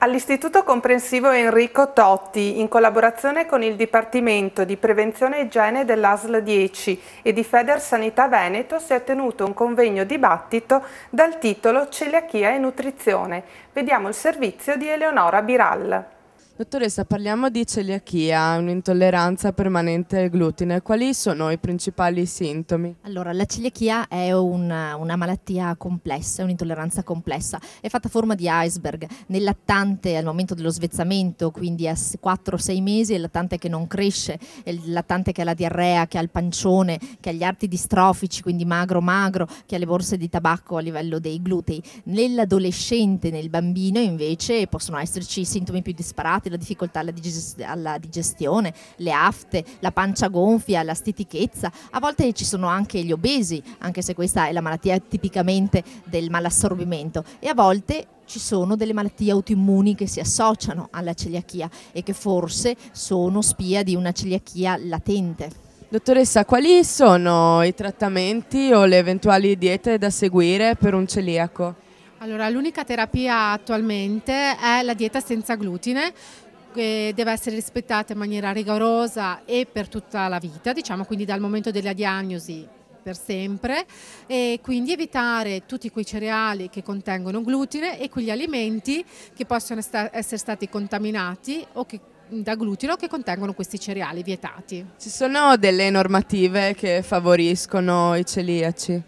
All'Istituto Comprensivo Enrico Totti, in collaborazione con il Dipartimento di Prevenzione e Igiene dell'ASL 10 e di Feder Sanità Veneto, si è tenuto un convegno dibattito dal titolo Celiachia e Nutrizione. Vediamo il servizio di Eleonora Biral. Dottoressa, parliamo di celiachia, un'intolleranza permanente al glutine. Quali sono i principali sintomi? Allora, la celiachia è una, una malattia complessa, un'intolleranza complessa. È fatta a forma di iceberg. Nel lattante, al momento dello svezzamento, quindi a 4-6 mesi, è il lattante che non cresce, è il lattante che ha la diarrea, che ha il pancione, che ha gli arti distrofici, quindi magro-magro, che ha le borse di tabacco a livello dei glutei. Nell'adolescente, nel bambino, invece, possono esserci sintomi più disparati infiammati, la difficoltà alla, digest- alla digestione, le afte, la pancia gonfia, la stitichezza. A volte ci sono anche gli obesi, anche se questa è la malattia tipicamente del malassorbimento. E a volte ci sono delle malattie autoimmuni che si associano alla celiachia e che forse sono spia di una celiachia latente. Dottoressa, quali sono i trattamenti o le eventuali diete da seguire per un celiaco? Allora, l'unica terapia attualmente è la dieta senza glutine, che deve essere rispettata in maniera rigorosa e per tutta la vita, diciamo, quindi dal momento della diagnosi per sempre e quindi evitare tutti quei cereali che contengono glutine e quegli alimenti che possono essere stati contaminati o che da glutino che contengono questi cereali vietati. Ci sono delle normative che favoriscono i celiaci?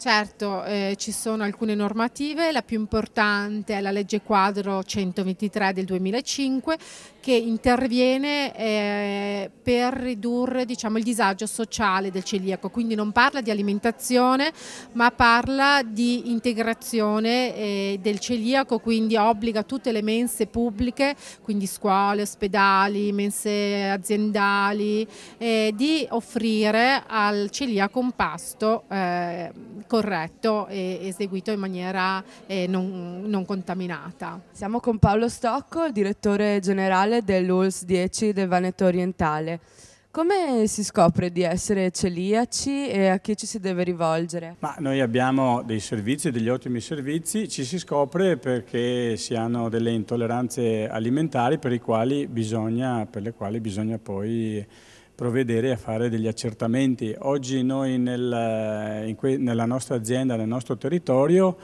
Certo, eh, ci sono alcune normative, la più importante è la legge quadro 123 del 2005 che interviene eh, per ridurre diciamo, il disagio sociale del celiaco, quindi non parla di alimentazione ma parla di integrazione eh, del celiaco, quindi obbliga tutte le mense pubbliche, quindi scuole, ospedali, mense aziendali, eh, di offrire al celiaco un pasto eh, corretto e eseguito in maniera eh, non, non, contaminata. Siamo con Paolo Stocco, direttore generale dell'ULS 10 del Vaneto Orientale. Come si scopre di essere celiaci e a chi ci si deve rivolgere? Ma noi abbiamo dei servizi, degli ottimi servizi, ci si scopre perché si hanno delle intolleranze alimentari per, quali bisogna, per le quali bisogna poi provvedere a fare degli accertamenti. Oggi noi nel, eh, nella nostra azienda, nel nostro territorio,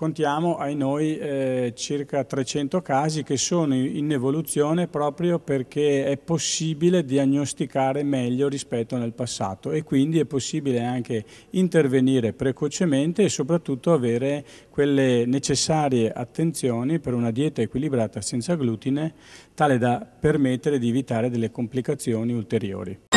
contiamo ai noi eh, circa 300 casi che sono in evoluzione proprio perché è possibile diagnosticare meglio rispetto nel passato e quindi è possibile anche intervenire precocemente e soprattutto avere quelle necessarie attenzioni per una dieta equilibrata senza glutine tale da permettere di evitare delle complicazioni ulteriori.